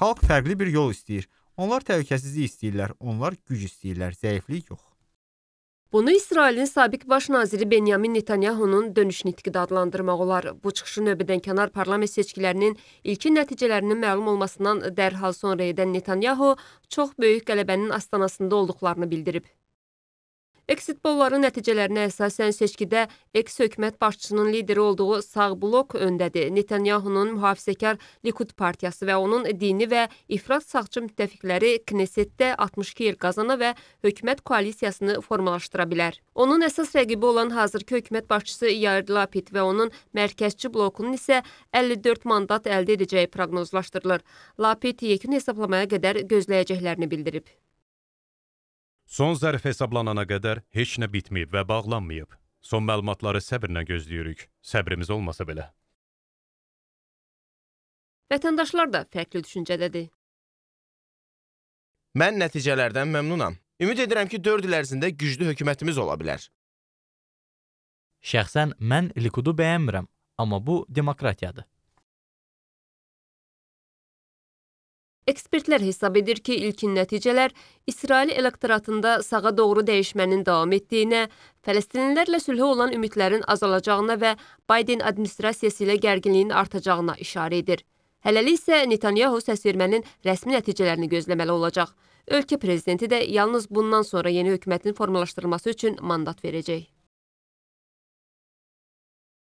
Xalq fərqli bir yol istəyir. Onlar təhlükəsizlik istəyirlər, onlar güc istəyirlər, zəiflik yox. Bunu İsrailin sabiq baş naziri Benyamin Netanyahunun dönüş nitqi adlandırmaq olar. Bu çıxışı növbədənkənar parlament seçkilərinin ilkin nəticələrinin məlum olmasından dərhal sonra edən Netanyahu çox böyük qələbənin astanasında olduqlarını bildirib. Eksit polların nəticələrinə əsasən seçkidə eks hökumət başçısının lideri olduğu sağ blok öndədir. Netanyahunun mühafizəkar Likud partiyası və onun dini və ifrat sağçı müttəfiqləri Knessetdə 62 il qazana və hökumət koalisiyasını formalaşdıra bilər. Onun əsas rəqibi olan hazırki hökumət başçısı Yair Lapid və onun mərkəzçi blokunun isə 54 mandat əldə edəcəyi proqnozlaşdırılır. Lapid yekun hesablamaya qədər gözləyəcəklərini bildirib. Son zərf hesablanana qədər heç nə bitməyib və bağlanmayıb. Son məlumatları səbirlə gözləyirik. Səbrimiz olmasa belə. Vətəndaşlar da fərqli düşüncədədir. Mən nəticələrdən məmnunam. Ümid edirəm ki, 4 il ərzində güclü hökumətimiz ola bilər. Şəxsən mən Likudu bəyənmirəm, amma bu demokratiyadır. Ekspertlər hesab edir ki, ilkin nəticələr İsrail elektoratında sağa doğru dəyişmənin davam etdiyinə, fələstinlilərlə sülhə olan ümidlərin azalacağına və Biden administrasiyası ilə gərginliyin artacağına işarə edir. Hələlik isə Netanyahu səsvermənin rəsmi nəticələrini gözləməli olacaq. Ölkə prezidenti də yalnız bundan sonra yeni hökumətin formalaşdırılması üçün mandat verəcək.